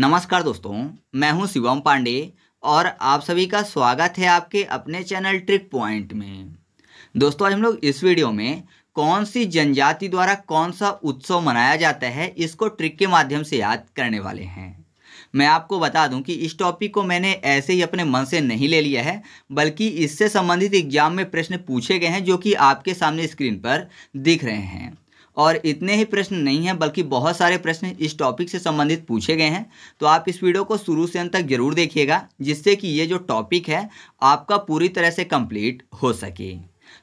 नमस्कार दोस्तों मैं हूं शिवम पांडे और आप सभी का स्वागत है आपके अपने चैनल ट्रिक पॉइंट में दोस्तों आज हम लोग इस वीडियो में कौन सी जनजाति द्वारा कौन सा उत्सव मनाया जाता है इसको ट्रिक के माध्यम से याद करने वाले हैं मैं आपको बता दूं कि इस टॉपिक को मैंने ऐसे ही अपने मन से नहीं ले लिया है बल्कि इससे संबंधित एग्जाम में प्रश्न पूछे गए हैं जो कि आपके सामने स्क्रीन पर दिख रहे हैं और इतने ही प्रश्न नहीं हैं बल्कि बहुत सारे प्रश्न इस टॉपिक से संबंधित पूछे गए हैं तो आप इस वीडियो को शुरू से अंत तक जरूर देखिएगा जिससे कि ये जो टॉपिक है आपका पूरी तरह से कंप्लीट हो सके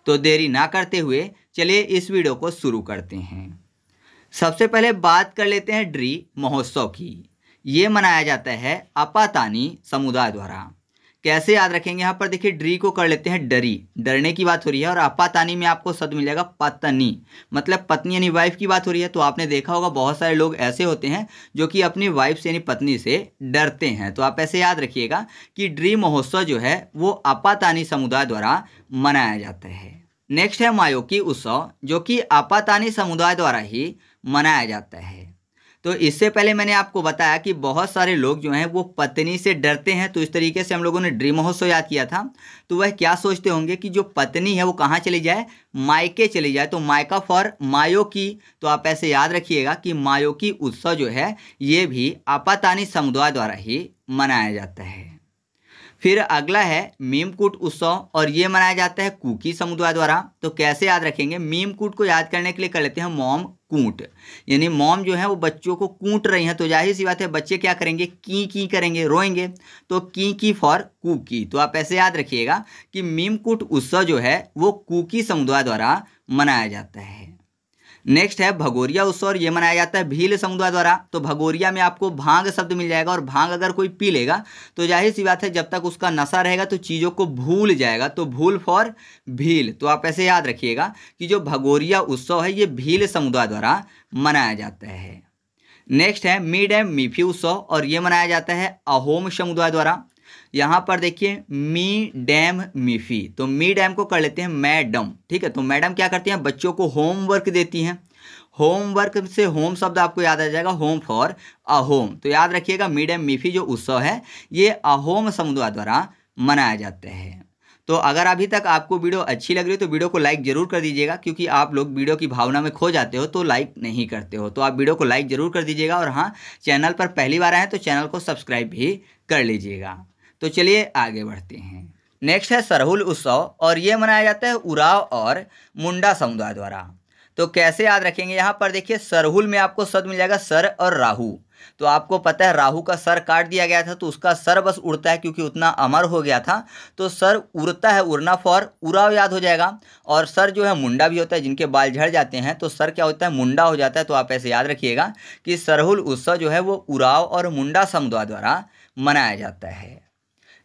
तो देरी ना करते हुए चलिए इस वीडियो को शुरू करते हैं सबसे पहले बात कर लेते हैं ड्री महोत्सव की ये मनाया जाता है अपातानी समुदाय द्वारा कैसे याद रखेंगे यहाँ पर देखिए ड्री को कर लेते हैं डरी डरने की बात हो रही है और आपातानी में आपको शब्द मिलेगा पतनी मतलब पत्नी यानी वाइफ की बात हो रही है तो आपने देखा होगा बहुत सारे लोग ऐसे होते हैं जो कि अपनी वाइफ से यानी पत्नी से डरते हैं तो आप ऐसे याद रखिएगा कि ड्री महोत्सव जो है वो आपातानी समुदाय द्वारा मनाया जाता है नेक्स्ट है मायोकी उत्सव जो कि आपातानी समुदाय द्वारा ही मनाया जाता है तो इससे पहले मैंने आपको बताया कि बहुत सारे लोग जो हैं वो पत्नी से डरते हैं तो इस तरीके से हम लोगों ने ड्रीम महोत्सव याद किया था तो वह क्या सोचते होंगे कि जो पत्नी है वो कहाँ चली जाए मायके चली जाए तो मायका फॉर मायो की तो आप ऐसे याद रखिएगा कि मायो की उत्सव जो है ये भी आपातानी समुदाय द्वारा ही मनाया जाता है फिर अगला है मीमकूट उत्सव और ये मनाया जाता है कुकी समुदाय द्वारा तो कैसे याद रखेंगे मीमकूट को याद करने के लिए कर लेते हैं मोम कूट यानी मोम जो है वो बच्चों को कूट रही हैं तो जाहिर सी बात है बच्चे क्या करेंगे की की करेंगे रोएंगे तो की की फॉर कुकी तो आप ऐसे याद रखिएगा कि मीमकूट उत्सव जो है वो कुकी समुदाय द्वारा मनाया जाता है नेक्स्ट है भगोरिया उत्सव और ये मनाया जाता है भील समुदाय द्वारा तो भगोरिया में आपको भांग शब्द मिल जाएगा और भांग अगर कोई पी लेगा तो जाहिर सी बात है जब तक उसका नशा रहेगा तो चीज़ों को भूल जाएगा तो भूल फॉर भील तो आप ऐसे याद रखिएगा कि जो भगोरिया उत्सव है ये भील समुदाय द्वारा मनाया जाता है नेक्स्ट है मिड एंड मीफी उत्सव और ये मनाया जाता है अहोम समुदाय द्वारा यहाँ पर देखिए मी डैम मीफी तो मी डैम को कर लेते हैं मैडम ठीक है तो मैडम क्या करती हैं बच्चों को होमवर्क देती हैं होमवर्क से होम शब्द आपको याद आ जाएगा होम फॉर अ होम तो याद रखिएगा मी डैम मीफी जो उत्सव है ये अहोम समुदाय द्वारा मनाया जाता है तो अगर अभी तक आपको वीडियो अच्छी लग रही है तो वीडियो को लाइक जरूर कर दीजिएगा क्योंकि आप लोग वीडियो की भावना में खो जाते हो तो लाइक नहीं करते हो तो आप वीडियो को लाइक जरूर कर दीजिएगा और हाँ चैनल पर पहली बार आए तो चैनल को सब्सक्राइब भी कर लीजिएगा तो चलिए आगे बढ़ते हैं नेक्स्ट है सरहुल उत्सव और ये मनाया जाता है उराव और मुंडा समुदाय द्वारा तो कैसे याद रखेंगे यहाँ पर देखिए सरहुल में आपको शब्द मिल जाएगा सर और राहू तो आपको पता है राहु का सर काट दिया गया था तो उसका सर बस उड़ता है क्योंकि उतना अमर हो गया था तो सर उड़ता है उड़ना फॉर उराव याद हो जाएगा और सर जो है मुंडा भी होता है जिनके बाल झड़ जाते हैं तो सर क्या होता है मुंडा हो जाता है तो आप ऐसे याद रखिएगा कि सरहुल उत्सव जो है वो उराव और मुंडा समुदाय द्वारा मनाया जाता है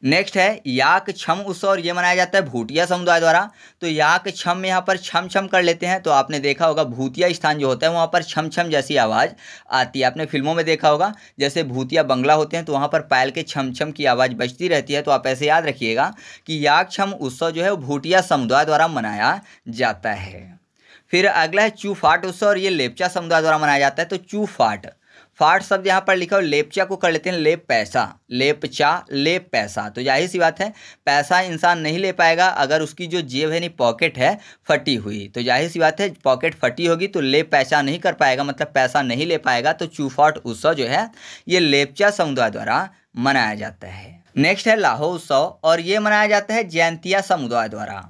नेक्स्ट है याक छम उत्सव और ये मनाया जाता है भूटिया समुदाय द्वारा तो याक छम यहाँ पर छम छम कर लेते हैं तो आपने देखा होगा भूतिया स्थान जो होता है वहाँ पर छम छम जैसी आवाज़ आती है आपने फिल्मों में देखा होगा जैसे भूतिया बंगला होते हैं तो वहाँ पर पायल के छम छम की आवाज़ बचती रहती है तो आप ऐसे याद रखिएगा कि याक छम उत्सव जो है वो भूटिया समुदाय द्वारा मनाया जाता है फिर अगला है चूफाट उत्सव और ये लेपचा समुदाय द्वारा मनाया जाता है तो चूफाट फाट शब्द यहाँ पर लिखा हो लेपचा को कर लेते हैं लेप पैसा लेपचा लेप पैसा तो जाहिर सी बात है पैसा इंसान नहीं ले पाएगा अगर उसकी जो जेब है यानी पॉकेट है फटी हुई तो जाहिर सी बात है पॉकेट फटी होगी तो लेप पैसा नहीं कर पाएगा मतलब पैसा नहीं ले पाएगा तो चूफाट उत्सव जो है ये लेपचा समुदाय द्वारा मनाया जाता है नेक्स्ट है लाहौ उत्सव और ये मनाया जाता है जयंतिया समुदाय द्वारा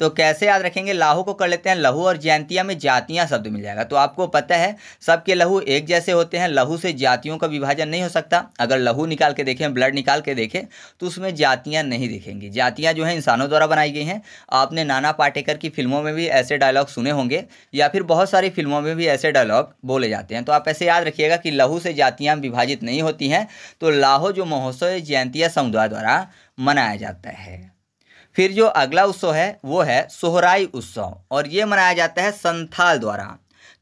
तो कैसे याद रखेंगे लाहू को कर लेते हैं लहू और जयंतिया में जातियाँ शब्द मिल जाएगा तो आपको पता है सबके लहू एक जैसे होते हैं लहू से जातियों का विभाजन नहीं हो सकता अगर लहू निकाल के देखें ब्लड निकाल के देखें तो उसमें जातियाँ नहीं दिखेंगी जातियाँ जो है इंसानों द्वारा बनाई गई हैं आपने नाना पाटेकर की फिल्मों में भी ऐसे डायलॉग सुने होंगे या फिर बहुत सारी फिल्मों में भी ऐसे डायलॉग बोले जाते हैं तो आप ऐसे याद रखिएगा कि लहू से जातियाँ विभाजित नहीं होती हैं तो लाहो जो महोत्सव जयंतिया समुदाय द्वारा मनाया जाता है फिर जो अगला उत्सव है वो है सोहराई उत्सव और ये मनाया जाता है संथाल द्वारा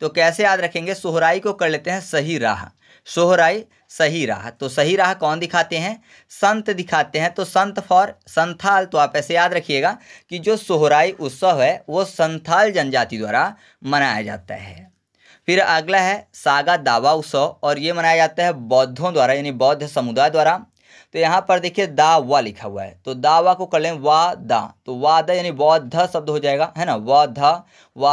तो कैसे याद रखेंगे सोहराई को कर लेते हैं सही राह सोहराई सही राह तो सही राह कौन दिखाते हैं संत दिखाते हैं तो संत फॉर संथाल तो आप ऐसे याद रखिएगा कि जो सोहराई उत्सव है वो संथाल जनजाति द्वारा मनाया जाता है फिर अगला है सागा दावा उत्सव और ये मनाया जाता है बौद्धों द्वारा यानी बौद्ध समुदाय द्वारा तो यहाँ पर देखिए दा वा लिखा हुआ है तो दा वा को कर लें वा दा तो वा दा यानी बौद्ध शब्द हो जाएगा है ना वा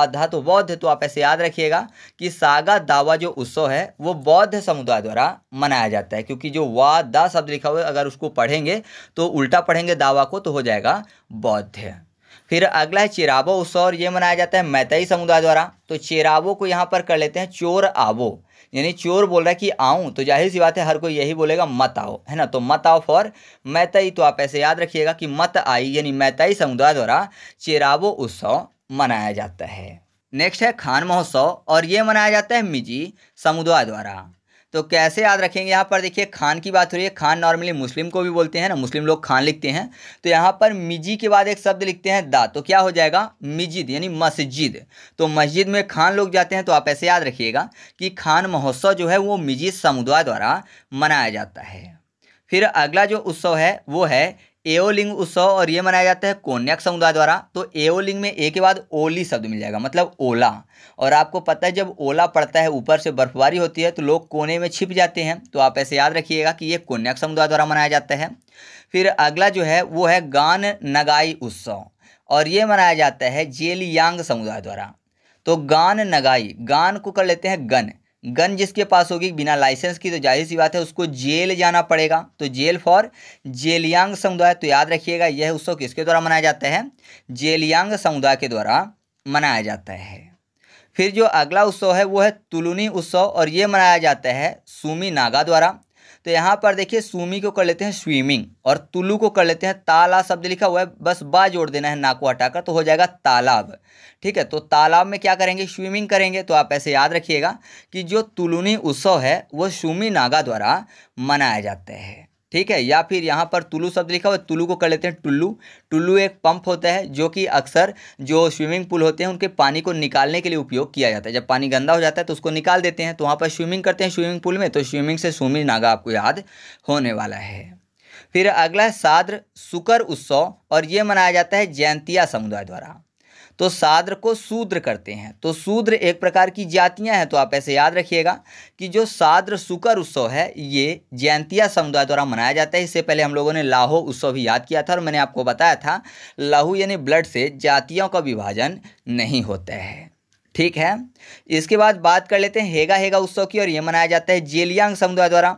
धा तो बौद्ध तो आप ऐसे याद रखिएगा कि सागा दावा जो उत्सव है वो बौद्ध समुदाय द्वारा मनाया जाता है क्योंकि जो वा दा शब्द लिखा हुआ है अगर उसको पढ़ेंगे तो उल्टा पढ़ेंगे दावा को तो हो जाएगा बौद्ध फिर अगला है चिरावो उत्सव और ये मनाया जाता है मैतई समुदाय द्वारा तो चिरावो को यहाँ पर कर लेते हैं चोर आवो यानी चोर बोल रहा है कि आऊँ तो जाहिर सी बात है हर कोई यही बोलेगा मत आओ है ना तो मत आओ फॉर मैतई तो आप ऐसे याद रखिएगा कि मत आई यानी मैतई समुदाय द्वारा चेरावो उत्सव मनाया जाता है नेक्स्ट है खान महोत्सव और ये मनाया जाता है मिजी समुदाय द्वारा तो कैसे याद रखेंगे यहाँ पर देखिए खान की बात हो रही है खान नॉर्मली मुस्लिम को भी बोलते हैं ना मुस्लिम लोग खान लिखते हैं तो यहाँ पर मिजी के बाद एक शब्द लिखते हैं दा तो क्या हो जाएगा मिजिद यानी मस्जिद तो मस्जिद में खान लोग जाते हैं तो आप ऐसे याद रखिएगा कि खान महोत्सव जो है वो मिजी समुदाय द्वारा मनाया जाता है फिर अगला जो उत्सव है वो है एओलिंग उत्सव और ये मनाया जाता है कोन्याक समुदाय द्वारा तो एओलिंग में ए के बाद ओली शब्द मिल जाएगा मतलब ओला और आपको पता है जब ओला पड़ता है ऊपर से बर्फबारी होती है तो लोग कोने में छिप जाते हैं तो आप ऐसे याद रखिएगा कि ये कोन्याक समुदाय द्वारा मनाया जाता है फिर अगला जो है वो है गान नगाई उत्सव और ये मनाया जाता है जेलियांग समुदाय द्वारा तो गान नगाई गान को कर लेते हैं गन गन जिसके पास होगी बिना लाइसेंस की तो जाहिर सी बात है उसको जेल जाना पड़ेगा तो जेल फॉर जेलियांग समुदाय तो याद रखिएगा यह उत्सव किसके द्वारा मनाया जाता है जेलियांग समुदाय के द्वारा मनाया जाता है फिर जो अगला उत्सव है वो है तुलुनी उत्सव और ये मनाया जाता है सुमी नागा द्वारा तो यहाँ पर देखिए सूमी को कर लेते हैं स्विमिंग और तुलू को कर लेते हैं ताला शब्द लिखा हुआ है बस बा जोड़ देना है ना को हटाकर तो हो जाएगा तालाब ठीक है तो तालाब में क्या करेंगे स्विमिंग करेंगे तो आप ऐसे याद रखिएगा कि जो तुलुनी उत्सव है वो सुमी नागा द्वारा मनाया जाता है ठीक है या फिर यहाँ पर तुलू शब्द लिखा हुआ है तुलू को कर लेते हैं टुल्लू टुल्लू एक पंप होता है जो कि अक्सर जो स्विमिंग पूल होते हैं उनके पानी को निकालने के लिए उपयोग किया जाता है जब पानी गंदा हो जाता है तो उसको निकाल देते हैं तो वहाँ पर स्विमिंग करते हैं स्विमिंग पूल में तो स्विमिंग से सुमिर नागा आपको याद होने वाला है फिर अगला है साद्र शुकर उत्सव और ये मनाया जाता है जयंतिया समुदाय द्वारा तो साद्र को शूद्र करते हैं तो शूद्र एक प्रकार की जातियां हैं तो आप ऐसे याद रखिएगा कि जो साद्र शुकर उत्सव है ये जयंतिया समुदाय द्वारा मनाया जाता है इससे पहले हम लोगों ने लाहो उत्सव भी याद किया था और मैंने आपको बताया था लाहू यानी ब्लड से जातियों का विभाजन नहीं होता है ठीक है इसके बाद बात कर लेते हैं हेगा हेगा उत्सव की और ये मनाया जाता है जेलियांग समुदाय द्वारा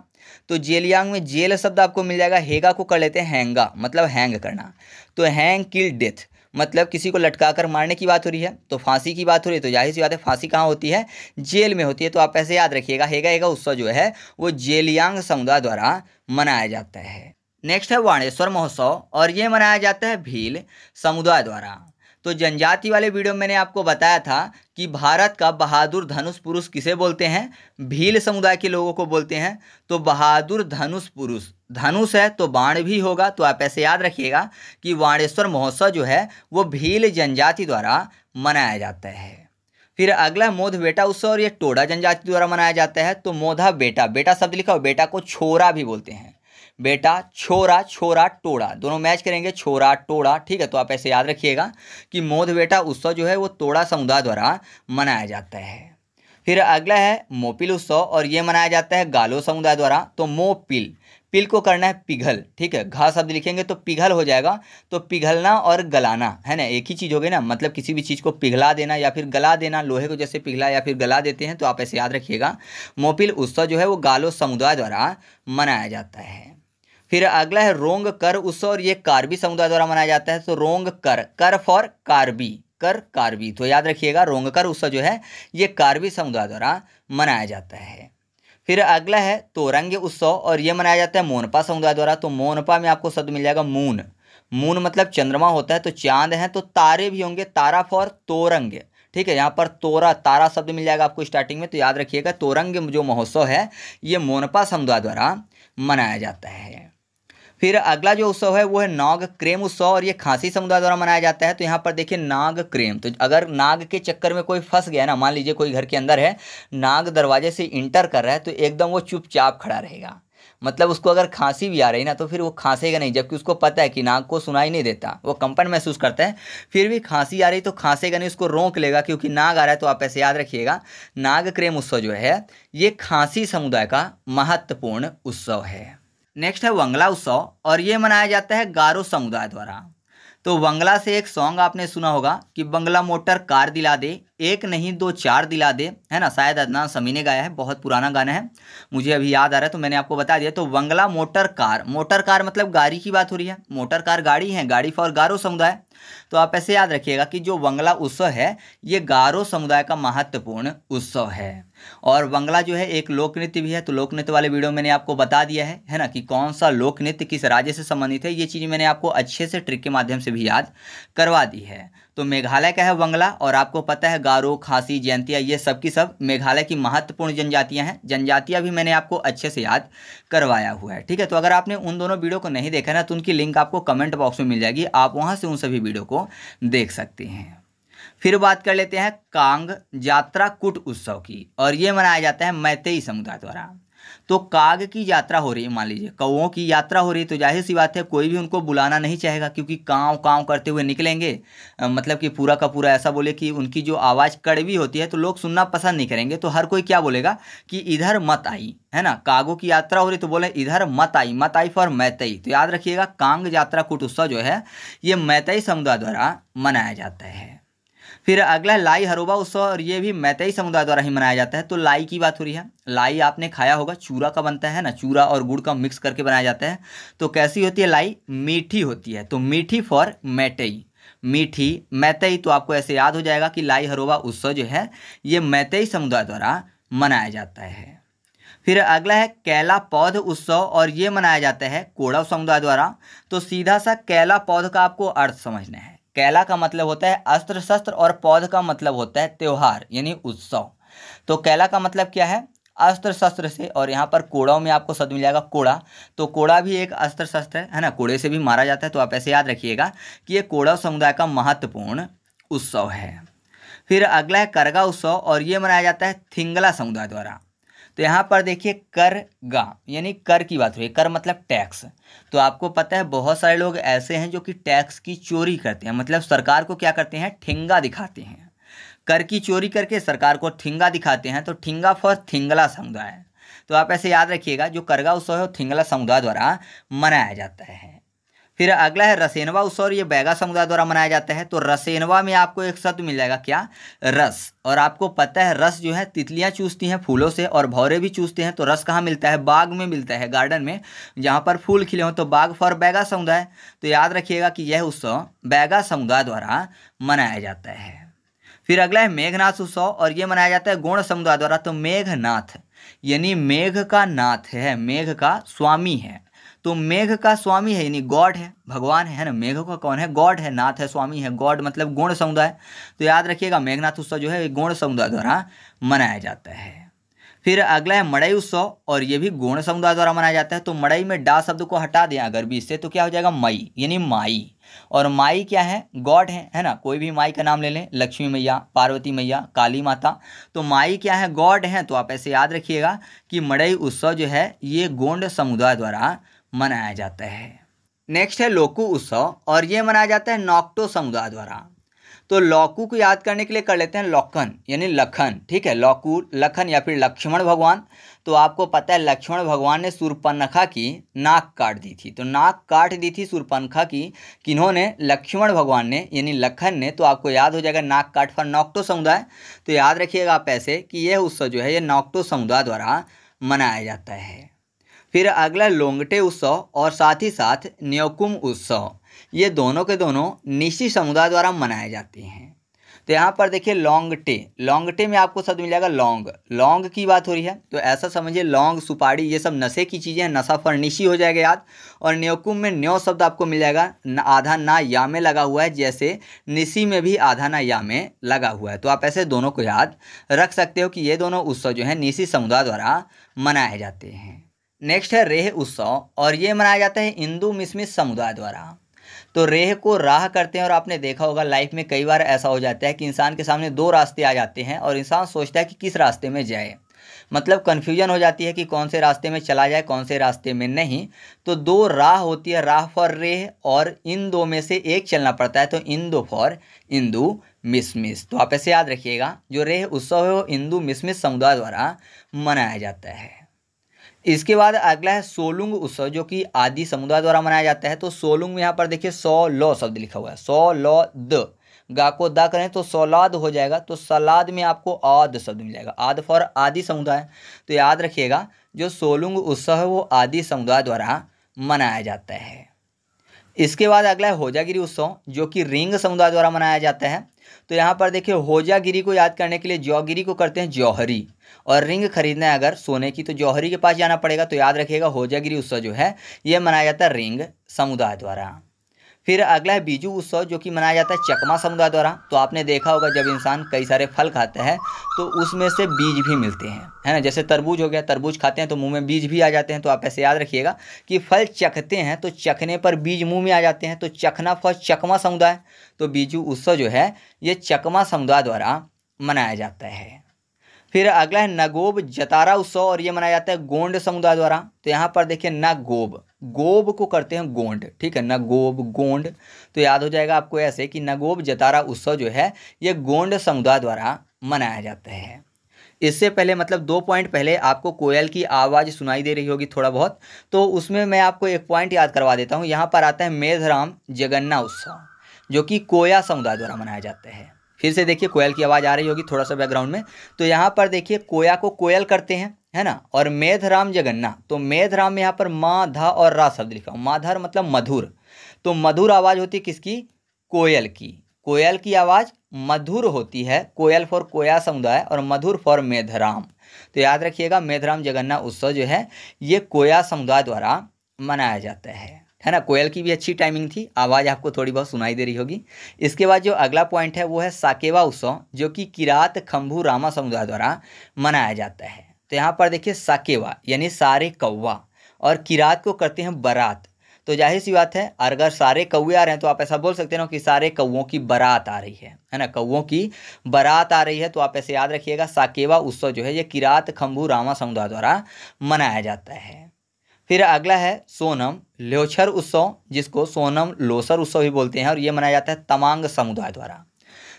तो जेलियांग में जेल शब्द आपको मिल जाएगा हेगा को कर लेते हैं हैंगा मतलब हैंग करना तो हैंग किल डेथ मतलब किसी को लटका कर मारने की बात हो रही है तो फांसी की बात हो रही है तो जाहिर सी बात है फांसी कहाँ होती है जेल में होती है तो आप ऐसे याद रखिएगा हेगा हेगा उत्सव जो है वो जेलियांग समुदाय द्वारा मनाया जाता है नेक्स्ट है वाणेश्वर महोत्सव और ये मनाया जाता है भील समुदाय द्वारा तो जनजाति वाले वीडियो में मैंने आपको बताया था कि भारत का बहादुर धनुष पुरुष किसे बोलते हैं भील समुदाय के लोगों को बोलते हैं तो बहादुर धनुष पुरुष धनुष है तो बाण भी होगा तो आप ऐसे याद रखिएगा कि वाणेश्वर महोत्सव जो है वो भील जनजाति द्वारा मनाया जाता है फिर अगला मोध बेटा उत्सव और ये टोडा जनजाति द्वारा मनाया जाता है तो मोधा बेटा बेटा शब्द लिखा हो बेटा को छोरा भी बोलते हैं बेटा छोरा छोरा टोड़ा दोनों मैच करेंगे छोरा टोड़ा ठीक है तो आप ऐसे याद रखिएगा कि मोध बेटा उत्सव जो है वो तोड़ा समुदाय द्वारा मनाया जाता है फिर अगला है मोपिल उत्सव और ये मनाया जाता है गालो समुदाय द्वारा तो मोपिल पिल को करना है पिघल ठीक है घास शब्द लिखेंगे तो पिघल हो जाएगा तो पिघलना और गलाना है ना एक ही चीज़ हो गई ना मतलब किसी भी चीज़ को पिघला देना या फिर गला देना लोहे को जैसे पिघला या फिर गला देते हैं तो आप ऐसे याद रखिएगा मोपिल उत्सव जो है वो गालो समुदाय द्वारा मनाया जाता है फिर अगला है रोंग कर उत्सव और ये कार्बी समुदाय द्वारा मनाया जाता है तो रोंग कर कर फॉर कार्बी कर कार्बी तो याद रखिएगा रोंग कर उत्सव जो है ये कार्बी समुदाय द्वारा मनाया जाता है फिर अगला है तोरंग उत्सव और ये मनाया जाता है मोनपा समुदाय द्वारा तो मोनपा में आपको शब्द मिल जाएगा मून मून मतलब चंद्रमा होता है तो चांद है तो तारे भी होंगे तारा फॉर तोरंग ठीक है यहाँ पर तोरा तारा शब्द मिल जाएगा आपको स्टार्टिंग में तो याद रखिएगा तोरंग जो महोत्सव है ये मोनपा समुदाय द्वारा मनाया जाता है फिर अगला जो उत्सव है वो है नाग क्रेम उत्सव और ये खांसी समुदाय द्वारा मनाया जाता है तो यहाँ पर देखिए नाग क्रेम तो अगर नाग के चक्कर में कोई फंस गया ना मान लीजिए कोई घर के अंदर है नाग दरवाजे से इंटर कर रहा है तो एकदम वो चुपचाप खड़ा रहेगा मतलब उसको अगर खांसी भी आ रही ना तो फिर वो खांसेगा नहीं जबकि उसको पता है कि नाग को सुनाई नहीं देता वो कंपन महसूस करता है फिर भी खांसी आ रही तो खांसेगा नहीं उसको रोक लेगा क्योंकि नाग आ रहा है तो आप ऐसे याद रखिएगा नाग क्रेम उत्सव जो है ये खांसी समुदाय का महत्वपूर्ण उत्सव है नेक्स्ट है वंगला उत्सव और ये मनाया जाता है गारो समुदाय द्वारा तो वंगला से एक सॉन्ग आपने सुना होगा कि बंगला मोटर कार दिला दे एक नहीं दो चार दिला दे है ना शायद अदनान समी ने गाया है बहुत पुराना गाना है मुझे अभी याद आ रहा है तो मैंने आपको बता दिया तो बंगला मोटर कार मोटर कार मतलब गाड़ी की बात हो रही है मोटर कार गाड़ी है गाड़ी फॉर गारो समुदाय तो आप ऐसे याद रखिएगा कि जो बंगला उत्सव है ये गारो समुदाय का महत्वपूर्ण उत्सव है और बंगला जो है एक लोक नृत्य भी है तो लोक नृत्य वाले वीडियो मैंने आपको बता दिया है है ना कि कौन सा लोक नृत्य किस राज्य से संबंधित है ये चीज़ मैंने आपको अच्छे से ट्रिक के माध्यम से भी याद करवा दी है तो मेघालय का है बंगला और आपको पता है गारो खासी जयंतिया ये सब की सब मेघालय की महत्वपूर्ण जनजातियां हैं जनजातियां भी मैंने आपको अच्छे से याद करवाया हुआ है ठीक है तो अगर आपने उन दोनों वीडियो को नहीं देखा ना तो उनकी लिंक आपको कमेंट बॉक्स में मिल जाएगी आप वहाँ से उन सभी वीडियो को देख सकते हैं फिर बात कर लेते हैं कांग यात्रा कुट उत्सव की और ये मनाया जाता है मैतेई समुदाय द्वारा तो काग की यात्रा हो रही है मान लीजिए कौओं की यात्रा हो रही है तो जाहिर सी बात है कोई भी उनको बुलाना नहीं चाहेगा क्योंकि काँव काँव करते हुए निकलेंगे मतलब कि पूरा का पूरा ऐसा बोले कि उनकी जो आवाज़ कड़वी होती है तो लोग सुनना पसंद नहीं करेंगे तो हर कोई क्या बोलेगा कि इधर मत आई है ना कागों की यात्रा हो रही तो बोले इधर मत आई मत आई फॉर मैतई तो याद रखिएगा कांग यात्रा कुट उत्सव जो है ये मैतई समुदाय द्वारा मनाया जाता है फिर अगला लाई हरोबा उत्सव और ये भी मैतई समुदाय द्वारा ही मनाया जाता है तो लाई की बात हो रही है लाई आपने खाया होगा चूरा का बनता है ना चूरा और गुड़ का मिक्स करके बनाया जाता है तो कैसी होती है लाई मीठी होती है तो मीठी फॉर मैतई मीठी मैतई तो आपको ऐसे याद हो जाएगा कि लाई हरोबा उत्सव जो है ये मैतई समुदाय द्वारा मनाया जाता है फिर अगला है केला पौध उत्सव और ये मनाया जाता है कोड़ा समुदाय द्वारा तो सीधा सा केला पौध का आपको अर्थ समझना है कैला का मतलब होता है अस्त्र शस्त्र और पौध का मतलब होता है त्यौहार यानी उत्सव तो कैला का मतलब क्या है अस्त्र शस्त्र से और यहाँ पर कोड़ाओं में आपको शब्द मिल जाएगा कोड़ा तो कोड़ा भी एक अस्त्र शस्त्र है है ना कोड़े से भी मारा जाता है तो आप ऐसे याद रखिएगा कि ये कोड़ा समुदाय का महत्वपूर्ण उत्सव है फिर अगला है करगा उत्सव और ये मनाया जाता है थिंगला समुदाय द्वारा तो यहाँ पर देखिए कर गा यानी कर की बात हो कर मतलब टैक्स तो आपको पता है बहुत सारे लोग ऐसे हैं जो कि टैक्स की चोरी करते हैं मतलब सरकार को क्या करते हैं ठिंगा दिखाते हैं कर की चोरी करके सरकार को ठिंगा दिखाते हैं तो ठिंगा फॉर थिंगला समुदाय तो आप ऐसे याद रखिएगा जो करगा उत्सव है वो थिंगला समुदाय द्वारा मनाया जाता है फिर अगला है रसेनवा उत्सव और ये बैगा समुदाय द्वारा मनाया जाता है तो रसेनवा में आपको एक शब्द मिल जाएगा क्या रस और आपको पता है रस जो है तितलियां चूसती हैं फूलों से और भौरे भी चूसते हैं तो रस कहाँ मिलता है बाग में मिलता है गार्डन में जहाँ पर फूल खिले हों तो बाग फॉर बैगा समुदाय तो याद रखिएगा कि यह उत्सव बैगा समुदाय द्वारा मनाया जाता है फिर अगला है मेघनाथ उत्सव और ये मनाया जाता है गोण समुदाय द्वारा तो मेघनाथ यानी मेघ का नाथ है मेघ का स्वामी है तो मेघ का स्वामी है यानी गॉड है भगवान है ना मेघ का कौन है गॉड है नाथ है स्वामी है गॉड मतलब गौण समुदाय तो याद रखिएगा मेघनाथ उत्सव जो है गौण समुदाय द्वारा मनाया जाता है फिर अगला है मड़ई उत्सव और ये भी गौण समुदाय द्वारा मनाया जाता है तो मड़ई में डा शब्द को हटा दें अगर भी इससे तो क्या हो जाएगा मई यानी माई और माई क्या है गॉड है है ना कोई भी माई का नाम ले लें लक्ष्मी मैया पार्वती मैया काली माता तो माई क्या है गॉड है तो आप ऐसे याद रखिएगा कि मड़ई उत्सव जो है ये गौंड समुदाय द्वारा मनाया जाता है नेक्स्ट है लोकू उत्सव और ये मनाया जाता है नॉक्टो समुदाय द्वारा तो लोकू को याद करने के लिए कर लेते हैं लौकन यानी लखन ठीक है लोकू लखन या फिर लक्ष्मण भगवान तो आपको पता है लक्ष्मण भगवान ने सूर्पनखा की नाक काट दी थी तो नाक काट दी थी सूर्पनखा की किन्होंने लक्ष्मण भगवान ने यानी लखन ने तो आपको याद हो जाएगा नाक काट फॉर नॉक्टो समुदाय तो याद रखिएगा आप ऐसे कि यह उत्सव जो है यह नॉक्टो समुदाय द्वारा मनाया जाता है फिर अगला लोंगटे उत्सव और साथ ही साथ न्योकुम उत्सव ये दोनों के दोनों निशी समुदाय द्वारा मनाए जाते हैं तो यहाँ पर देखिए लोंगटे लोंगटे में आपको शब्द मिल जाएगा लौंग लौंग की बात हो रही है तो ऐसा समझिए लौंग सुपारी ये सब नशे की चीज़ें हैं नशा निशी हो जाएगा याद और न्योकुम में न्यो शब्द आपको मिल जाएगा न आधा ना या में लगा हुआ है जैसे निशी में भी आधा ना या में लगा हुआ है तो आप ऐसे दोनों को याद रख सकते हो कि ये दोनों उत्सव जो है निशी समुदाय द्वारा मनाए जाते हैं नेक्स्ट है रेह उत्सव और ये मनाया जाता है हिंदू मिसमिस समुदाय द्वारा तो रेह को राह करते हैं और आपने देखा होगा लाइफ में कई बार ऐसा हो जाता है कि इंसान के सामने दो रास्ते आ जाते हैं और इंसान सोचता है कि किस रास्ते में जाए मतलब कन्फ्यूजन हो जाती है कि कौन से रास्ते में चला जाए कौन से रास्ते में नहीं तो दो राह होती है राह फॉर रेह और इन दो में से एक चलना पड़ता है तो इन दो फॉर इंदू मिसमिस तो आप ऐसे याद रखिएगा जो रेह उत्सव है वो इंदू मिसमिस समुदाय द्वारा मनाया जाता है इसके बाद अगला है सोलुंग उत्सव जो कि आदि समुदाय द्वारा मनाया जाता है तो सोलुंग में यहाँ पर देखिए सौ लौ शब्द लिखा हुआ है सौ लौ द गा को दा करें तो सौलाद हो जाएगा तो सलाद में आपको आद शब्द मिल जाएगा आद फॉर आदि समुदाय तो याद रखिएगा जो सोलुंग उत्सव है वो आदि समुदाय द्वारा मनाया जाता है इसके बाद अगला है होजागिरी उत्सव जो कि रिंग समुदाय द्वारा मनाया जाता है तो यहाँ पर देखिए होजागिरी को याद करने के लिए जौगिरी को करते हैं जौहरी और रिंग खरीदना है अगर सोने की तो जौहरी के पास जाना पड़ेगा तो याद रखिएगा होजागिरी उत्सव जो है ये मनाया जाता है रिंग समुदाय द्वारा फिर अगला है बीजू उत्सव जो कि मनाया जाता है चकमा समुदाय द्वारा तो आपने देखा होगा जब इंसान कई सारे फल खाते हैं तो उसमें से बीज भी मिलते हैं है ना जैसे तरबूज हो गया तरबूज खाते हैं तो मुंह में बीज भी आ जाते हैं तो आप ऐसे याद रखिएगा कि फल चखते हैं तो चखने पर बीज मुंह में आ जाते हैं तो चखना फल चकमा समुदाय तो बीजू उत्सव जो है ये चकमा समुदाय द्वारा मनाया जाता है फिर अगला है नगोब जतारा उत्सव और ये मनाया जाता है गोंड समुदाय द्वारा तो यहाँ पर देखिए नगोब गोब को करते हैं गोंड ठीक है नगोब गोंड तो याद हो जाएगा आपको ऐसे कि नगोब जतारा उत्सव जो है ये गोंड समुदाय द्वारा मनाया जाता है इससे पहले मतलब दो पॉइंट पहले आपको कोयल की आवाज़ सुनाई दे रही होगी थोड़ा बहुत तो उसमें मैं आपको एक पॉइंट याद करवा देता हूँ यहाँ पर आता है मेधराम जगन्ना उत्सव जो कि कोया समुदाय द्वारा मनाया जाता है फिर से देखिए कोयल की आवाज़ आ रही होगी थोड़ा सा बैकग्राउंड में तो यहाँ पर देखिए कोया को कोयल करते हैं है ना और मेधराम जगन्ना तो मेधराम में यहाँ पर मा धा और रा शब्द लिखा हूँ माधर मतलब मधुर तो मधुर आवाज़ होती किसकी कोयल की कोयल की आवाज़ मधुर होती है कोयल फॉर कोया समुदाय और मधुर फॉर मेधराम तो याद रखिएगा मेधराम जगन्ना उत्सव जो है ये कोया समुदाय द्वारा मनाया जाता है है ना कोयल की भी अच्छी टाइमिंग थी आवाज़ आपको थोड़ी बहुत सुनाई दे रही होगी इसके बाद जो अगला पॉइंट है वो है साकेवा उत्सव जो कि किरात खम्भू रामा समुदाय द्वारा मनाया जाता है तो यहाँ पर देखिए साकेवा यानी सारे कौवा और किरात को करते हैं बारात तो जाहिर सी बात है अगर सारे कौए आ रहे हैं तो आप ऐसा बोल सकते हैं ना कि सारे कौओं की बारात आ रही है है ना कौओं की बारात आ रही है तो आप ऐसे याद रखिएगा साकेवा उत्सव जो है ये किरात खम्भू रामा समुदाय द्वारा मनाया जाता है फिर अगला है सोनम लोछर उत्सव जिसको सोनम लोसर उत्सव भी बोलते हैं और ये मनाया जाता है तमांग समुदाय द्वारा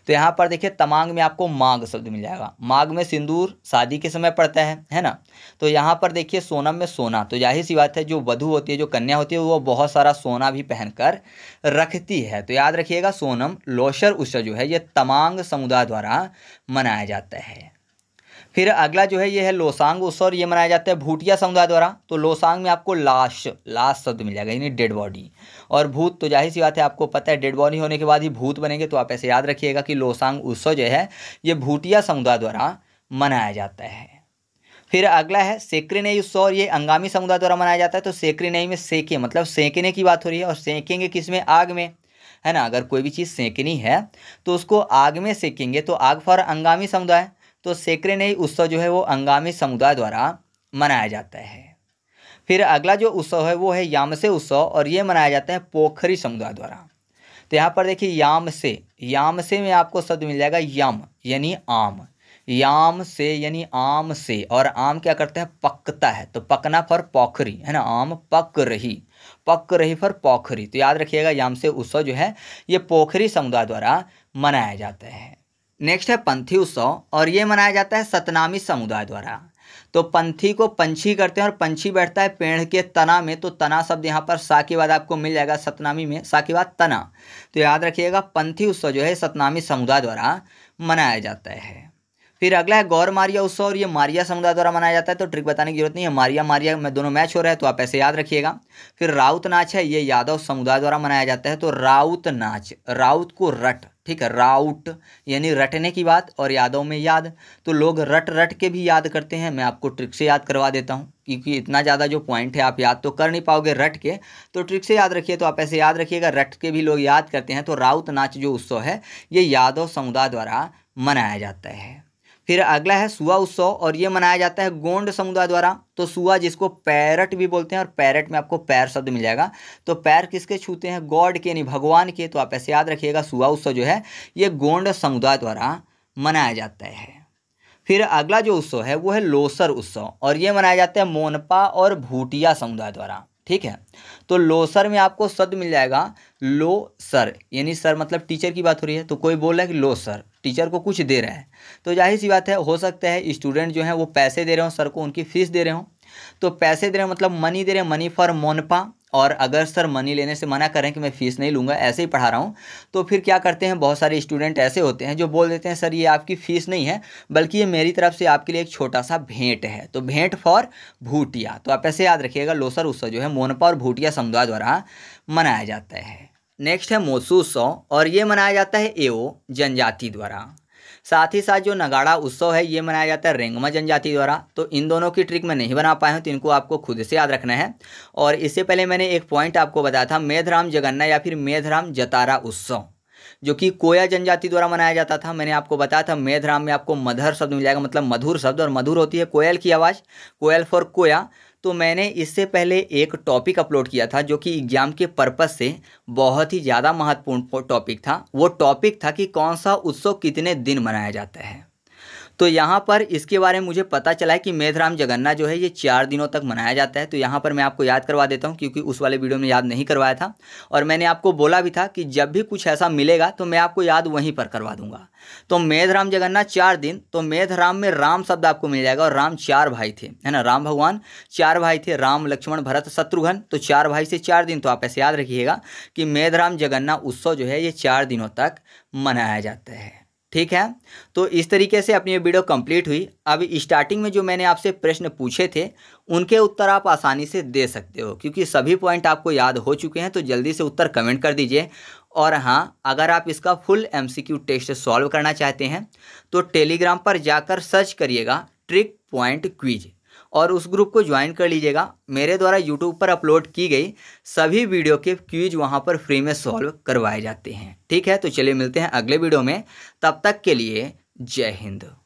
तो यहाँ पर देखिए तमांग में आपको माघ शब्द मिल जाएगा माघ में सिंदूर शादी के समय पड़ता है है ना तो यहाँ पर देखिए सोनम में सोना तो जाहिर सी बात है जो वधु होती है जो कन्या होती है वो बहुत सारा सोना भी पहनकर रखती है तो याद रखिएगा सोनम लोशर उत्सव जो है ये तमांग समुदाय द्वारा मनाया जाता है फिर अगला जो है ये है लोसांग उत्सव और ये मनाया जाता है भूटिया समुदाय द्वारा तो लोसांग में आपको लाश लाश शब्द मिल जाएगा यानी डेड बॉडी और भूत तो जाहिर सी बात है आपको पता है डेड बॉडी होने के बाद ही भूत बनेंगे तो आप ऐसे याद रखिएगा कि लोसांग उत्सव जो है ये भूटिया समुदाय द्वारा मनाया जाता है फिर अगला है नई उत्सव और ये अंगामी समुदाय द्वारा मनाया जाता है तो नई में सेके मतलब सेकने की बात हो रही है और सेकेंगे किस में आग में है ना अगर कोई भी चीज़ सेकनी है तो उसको आग में सेकेंगे तो आग फॉर अंगामी समुदाय तो सेक्रेनई उत्सव जो है वो अंगामी समुदाय द्वारा मनाया जाता है फिर अगला जो उत्सव है वो है यामसे उत्सव और ये मनाया जाता है पोखरी समुदाय द्वारा तो यहाँ पर देखिए याम से याम से में आपको शब्द मिल जाएगा यम यानी आम याम से यानी आम से और आम क्या करते हैं पकता है तो पकना फॉर पोखरी है ना आम पक रही पक रही फॉर पोखरी तो याद रखिएगा याम से उत्सव जो है ये पोखरी समुदाय द्वारा मनाया जाता है नेक्स्ट है पंथी उत्सव और ये मनाया जाता है सतनामी समुदाय द्वारा तो पंथी को पंछी करते हैं और पंछी बैठता है पेड़ के तना में तो तना शब्द यहाँ पर साकीवाद आपको मिल जाएगा सतनामी में साकीवाद तना तो याद रखिएगा पंथी उत्सव जो है सतनामी समुदाय द्वारा मनाया जाता है फिर अगला है गौर मारिया उत्सव और ये मारिया समुदाय द्वारा मनाया जाता है तो ट्रिक बताने की जरूरत नहीं है मारिया मारिया में दोनों मैच हो रहा है तो आप ऐसे याद रखिएगा फिर राउत नाच है ये यादव समुदाय द्वारा मनाया जाता है तो राउत नाच राउत को रट ठीक है राउट यानी रटने की बात और यादों में याद तो लोग रट रट के भी याद करते हैं मैं आपको ट्रिक से याद करवा देता हूँ क्योंकि इतना ज़्यादा जो पॉइंट है आप याद तो कर नहीं पाओगे रट के तो ट्रिक से याद रखिए तो आप ऐसे याद रखिएगा रट के भी लोग याद करते हैं तो राउत नाच जो उत्सव है ये यादव समुदाय द्वारा मनाया जाता है फिर अगला है सुआ उत्सव और ये मनाया जाता है गोंड समुदाय द्वारा तो सुआ जिसको पैरट भी बोलते हैं और पैरट में आपको पैर शब्द मिल जाएगा तो पैर किसके छूते हैं गॉड के नहीं भगवान के तो आप ऐसे याद रखिएगा सुआ उत्सव जो है ये गोंड समुदाय द्वारा मनाया जाता है फिर अगला जो उत्सव है वो है लोसर उत्सव और ये मनाया जाता है मोनपा और भूटिया समुदाय द्वारा ठीक है तो लोसर में आपको शब्द मिल जाएगा लो सर यानी सर मतलब टीचर की बात हो रही है तो कोई बोल रहा है कि लो सर टीचर को कुछ दे रहा है तो जाहिर सी बात है हो सकता है स्टूडेंट जो है वो पैसे दे रहे हो सर को उनकी फीस दे रहे हों तो पैसे दे रहे हैं मतलब मनी दे रहे हैं मनी फॉर मोनपा और अगर सर मनी लेने से मना करें कि मैं फ़ीस नहीं लूँगा ऐसे ही पढ़ा रहा हूँ तो फिर क्या करते हैं बहुत सारे स्टूडेंट ऐसे होते हैं जो बोल देते हैं सर ये आपकी फ़ीस नहीं है बल्कि ये मेरी तरफ से आपके लिए एक छोटा सा भेंट है तो भेंट फॉर भूटिया तो आप ऐसे याद रखिएगा लोसर उत्सव जो है मोनपा और भूटिया समुदाय द्वारा मनाया जाता है नेक्स्ट है मोसू उत्सव और ये मनाया जाता है एओ जनजाति द्वारा साथ ही साथ जो नगाड़ा उत्सव है ये मनाया जाता है रेंगमा जनजाति द्वारा तो इन दोनों की ट्रिक मैं नहीं बना पाया हूँ तो इनको आपको खुद से याद रखना है और इससे पहले मैंने एक पॉइंट आपको बताया था मेधराम जगन्ना या फिर मेधराम जतारा उत्सव जो कि कोया जनजाति द्वारा मनाया जाता था मैंने आपको बताया था मेधराम में आपको मधर शब्द मिल जाएगा मतलब मधुर शब्द और मधुर होती है कोयल की आवाज़ कोयल फॉर कोया तो मैंने इससे पहले एक टॉपिक अपलोड किया था जो कि एग्ज़ाम के पर्पज़ से बहुत ही ज़्यादा महत्वपूर्ण टॉपिक था वो टॉपिक था कि कौन सा उत्सव कितने दिन मनाया जाता है तो यहाँ पर इसके बारे में मुझे पता चला है कि मेधराम जगन्ना जो है ये चार दिनों तक मनाया जाता है तो यहाँ पर मैं आपको याद करवा देता हूँ क्योंकि उस वाले वीडियो में याद नहीं करवाया था और मैंने आपको बोला भी था कि जब भी कुछ ऐसा मिलेगा तो मैं आपको याद वहीं पर करवा दूंगा तो मेधराम जगन्ना चार दिन तो मेधराम में राम शब्द आपको मिल जाएगा और राम चार भाई थे है ना राम भगवान चार भाई थे राम लक्ष्मण भरत शत्रुघ्न तो चार भाई से चार दिन तो आप ऐसे याद रखिएगा कि मेधराम जगन्ना उत्सव जो है ये चार दिनों तक मनाया जाता है ठीक है तो इस तरीके से अपनी ये वीडियो कंप्लीट हुई अब स्टार्टिंग में जो मैंने आपसे प्रश्न पूछे थे उनके उत्तर आप आसानी से दे सकते हो क्योंकि सभी पॉइंट आपको याद हो चुके हैं तो जल्दी से उत्तर कमेंट कर दीजिए और हाँ अगर आप इसका फुल एमसीक्यू टेस्ट सॉल्व करना चाहते हैं तो टेलीग्राम पर जाकर सर्च करिएगा ट्रिक पॉइंट क्विज़ और उस ग्रुप को ज्वाइन कर लीजिएगा मेरे द्वारा यूट्यूब पर अपलोड की गई सभी वीडियो के क्यूज वहाँ पर फ्री में सॉल्व करवाए जाते हैं ठीक है तो चलिए मिलते हैं अगले वीडियो में तब तक के लिए जय हिंद